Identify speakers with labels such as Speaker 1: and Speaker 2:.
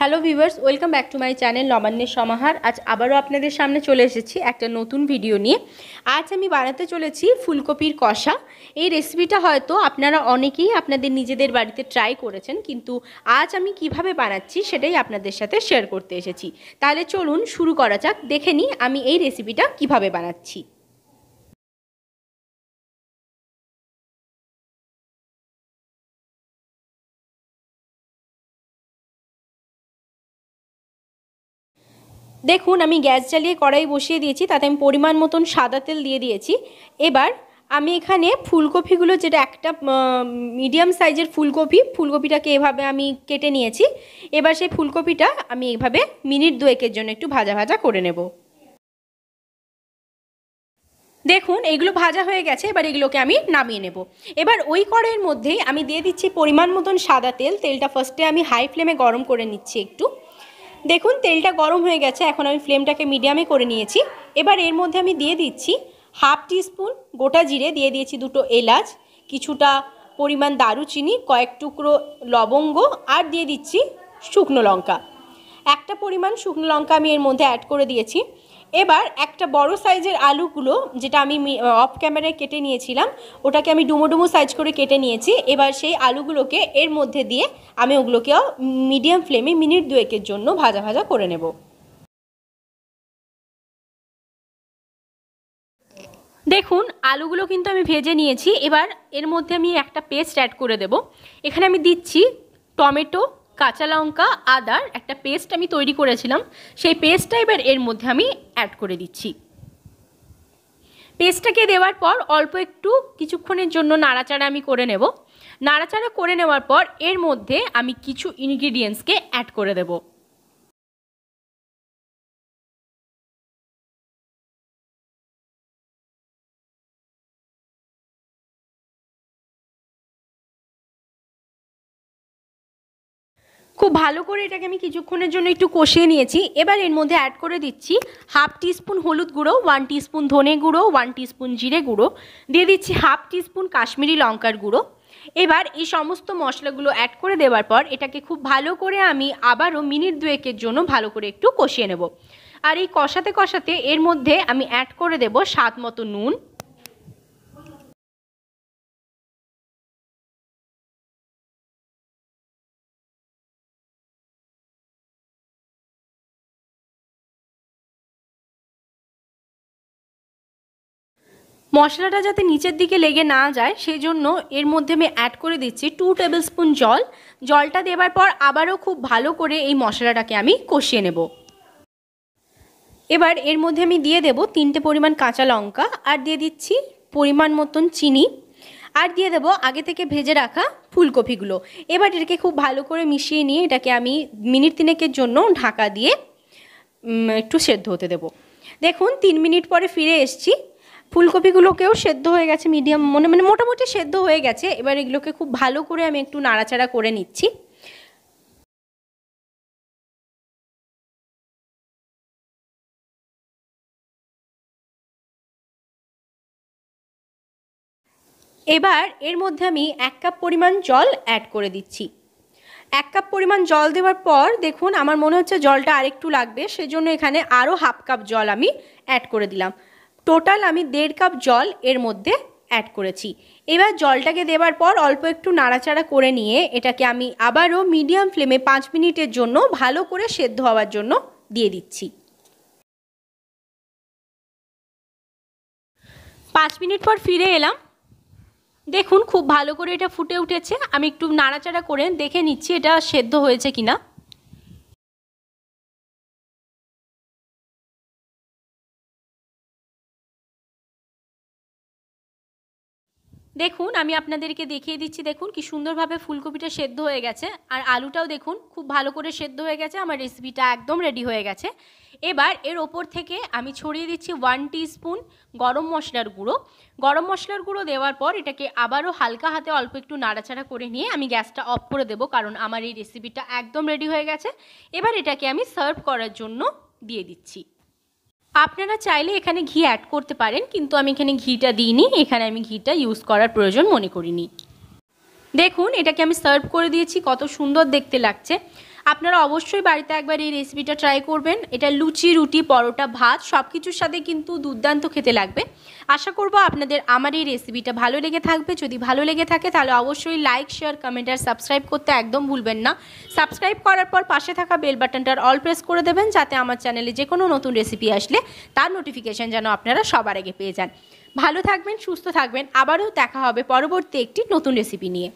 Speaker 1: hello viewers welcome back to my channel নবান্নের সমাহার আজ আবারও আপনাদের সামনে চলে এসেছি একটা নতুন ভিডিও নিয়ে আজ আমি বানাতে চলেছি ফুলকপির কষা এই রেসিপিটা হয়তো আপনারা অনেকেই আপনাদের নিজেদের বাড়িতে ট্রাই করেছেন কিন্তু আজ আমি কিভাবে বানাচ্ছি সেটাই আপনাদের সাথে শেয়ার করতে এসেছি তাহলে চলুন শুরু করা যাক দেখে নিই আমি এই
Speaker 2: রেসিপিটা কিভাবে বানাচ্ছি দেখুন আমি গ্যাস জ্বালিয়ে কড়াই বসিয়ে
Speaker 1: দিয়েছি তাতে আমি পরিমাণ মতন সাদা তেল দিয়ে দিয়েছি এবার আমি এখানে ফুলকপিগুলো যেটা একটা মিডিয়াম সাইজের ফুলকপি ফুলকপিটাকে এভাবে আমি কেটে নিয়েছি এবার সেই ফুলকপিটা আমি এইভাবে মিনিট দুয়েকের জন্য একটু ভাজা ভাজা করে নেব দেখুন এগুলো ভাজা হয়ে গেছে এবার এগুলোকে আমি নামিয়ে নেব এবার ওই কড়াইয়ের মধ্যেই আমি দিয়ে দিচ্ছি পরিমাণ মতন সাদা তেল তেলটা ফার্স্টে আমি হাই ফ্লেমে গরম করে নিচ্ছি একটু দেখুন তেলটা গরম হয়ে গেছে এখন আমি ফ্লেমটাকে মিডিয়ামে করে নিয়েছি এবার এর মধ্যে আমি দিয়ে দিচ্ছি হাফ টিস্পুন গোটা জিরে দিয়ে দিয়েছি দুটো এলাচ কিছুটা পরিমাণ দারুচিনি কয়েক টুকরো লবঙ্গ আর দিয়ে দিচ্ছি শুকনো লঙ্কা একটা পরিমাণ শুকনো লঙ্কা আমি এর মধ্যে অ্যাড করে দিয়েছি এবার একটা বড় সাইজের আলুগুলো যেটা আমি অফ ক্যামেরায় কেটে নিয়েছিলাম ওটাকে আমি ডুমো ডুমো সাইজ করে কেটে নিয়েছি এবার সেই আলুগুলোকে এর মধ্যে দিয়ে আমি ওগুলোকেও মিডিয়াম ফ্লেমে মিনিট দুয়েকের জন্য ভাজা ভাজা করে নেব দেখুন আলুগুলো কিন্তু আমি ভেজে নিয়েছি এবার এর মধ্যে আমি একটা পেস্ট অ্যাড করে দেব এখানে আমি দিচ্ছি টমেটো কাঁচা লঙ্কা আদার একটা পেস্ট আমি তৈরি করেছিলাম সেই পেস্টটা এবার এর মধ্যে আমি অ্যাড করে দিচ্ছি পেস্টটাকে দেওয়ার পর অল্প একটু কিছুক্ষণের জন্য নাড়াচাড়া আমি করে নেব নাড়াচাড়া করে নেওয়ার পর এর মধ্যে আমি কিছু ইনগ্রিডিয়েন্টসকে
Speaker 2: অ্যাড করে দেবো খুব
Speaker 3: ভালো
Speaker 1: করে এটাকে আমি কিছুক্ষণের জন্য একটু কষিয়ে নিয়েছি এবার এর মধ্যে অ্যাড করে দিচ্ছি হাফ টিস্পুন হলুদ গুঁড়ো ওয়ান টিস্পুন ধনে গুঁড়ো ওয়ান টিস্পুন জিরে গুঁড়ো দিয়ে দিচ্ছি হাফ টিস্পুন কাশ্মীরি লঙ্কার গুঁড়ো এবার এই সমস্ত মশলাগুলো অ্যাড করে দেওয়ার পর এটাকে খুব ভালো করে আমি আবারও মিনিট দুয়েকের জন্য ভালো করে একটু কষিয়ে নেব আর এই কষাতে কষাতে এর
Speaker 2: মধ্যে আমি অ্যাড করে দেব স্বাদ মতো নুন মশলাটা যাতে নিচের দিকে লেগে না যায় সেই
Speaker 1: জন্য এর মধ্যে আমি অ্যাড করে দিচ্ছি টু টেবিল স্পুন জল জলটা দেবার পর আবারও খুব ভালো করে এই মশলাটাকে আমি কষিয়ে নেব এবার এর মধ্যে আমি দিয়ে দেব তিনটে পরিমাণ কাঁচা লঙ্কা আর দিয়ে দিচ্ছি পরিমাণ মতন চিনি আর দিয়ে দেব আগে থেকে ভেজে রাখা ফুলকপিগুলো এবার এটাকে খুব ভালো করে মিশিয়ে নিয়ে এটাকে আমি মিনিট তিনেকের জন্য ঢাকা দিয়ে একটু সেদ্ধ হতে দেব দেখুন তিন মিনিট পরে ফিরে এসছি ফুলকপিগুলোকেও সেদ্ধ হয়ে গেছে মিডিয়াম মনে মানে মোটামুটি সেদ্ধ হয়ে গেছে এবার এগুলোকে খুব ভালো করে আমি একটু নাড়াচাড়া করে নিচ্ছি এবার এর মধ্যে আমি এক কাপ পরিমাণ জল অ্যাড করে দিচ্ছি এক কাপ পরিমাণ জল দেওয়ার পর দেখুন আমার মনে হচ্ছে জলটা আরেকটু লাগবে সেজন্য এখানে আরও হাফ কাপ জল আমি অ্যাড করে দিলাম টোটাল আমি দেড় কাপ জল এর মধ্যে অ্যাড করেছি এবার জলটাকে দেবার পর অল্প একটু নাড়াচাড়া করে নিয়ে এটাকে আমি আবারও মিডিয়াম ফ্লেমে পাঁচ মিনিটের জন্য ভালো করে সেদ্ধ হওয়ার জন্য দিয়ে দিচ্ছি পাঁচ মিনিট পর ফিরে এলাম দেখুন খুব ভালো করে এটা ফুটে উঠেছে আমি একটু নাড়াচাড়া করে দেখে নিচ্ছি এটা সেদ্ধ হয়েছে কিনা দেখুন আমি আপনাদেরকে দেখিয়ে দিচ্ছি দেখুন কি সুন্দরভাবে ফুলকপিটা সেদ্ধ হয়ে গেছে আর আলুটাও দেখুন খুব ভালো করে সেদ্ধ হয়ে গেছে আমার রেসিপিটা একদম রেডি হয়ে গেছে এবার এর ওপর থেকে আমি ছড়িয়ে দিচ্ছি ওয়ান স্পুন গরম মশলার গুঁড়ো গরম মশলার গুঁড়ো দেওয়ার পর এটাকে আবারও হালকা হাতে অল্প একটু নাড়াচাড়া করে নিয়ে আমি গ্যাসটা অফ করে দেবো কারণ আমার এই রেসিপিটা একদম রেডি হয়ে গেছে এবার এটাকে আমি সার্ভ করার জন্য দিয়ে দিচ্ছি আপনারা চাইলে এখানে ঘি অ্যাড করতে পারেন কিন্তু আমি এখানে ঘিটা দিইনি এখানে আমি ঘিটা ইউজ করার প্রয়োজন মনে করিনি দেখুন এটাকে আমি সার্ভ করে দিয়েছি কত সুন্দর দেখতে লাগছে আপনারা অবশ্যই বাড়িতে একবার এই রেসিপিটা ট্রাই করবেন এটা লুচি রুটি পরোটা ভাত সব কিছুর সাথে কিন্তু দুর্দান্ত খেতে লাগবে আশা করব আপনাদের আমার এই রেসিপিটা ভালো লেগে থাকবে যদি ভালো লেগে থাকে তাহলে অবশ্যই লাইক শেয়ার কমেন্ট আর সাবস্ক্রাইব করতে একদম ভুলবেন না সাবস্ক্রাইব করার পর পাশে থাকা বেল বাটনটার অল প্রেস করে দেবেন যাতে আমার চ্যানেলে যে কোনো নতুন রেসিপি আসলে তার নোটিফিকেশান যেন আপনারা সবার আগে পেয়ে যান ভালো থাকবেন সুস্থ থাকবেন আবারও দেখা হবে পরবর্তী
Speaker 3: একটি নতুন রেসিপি নিয়ে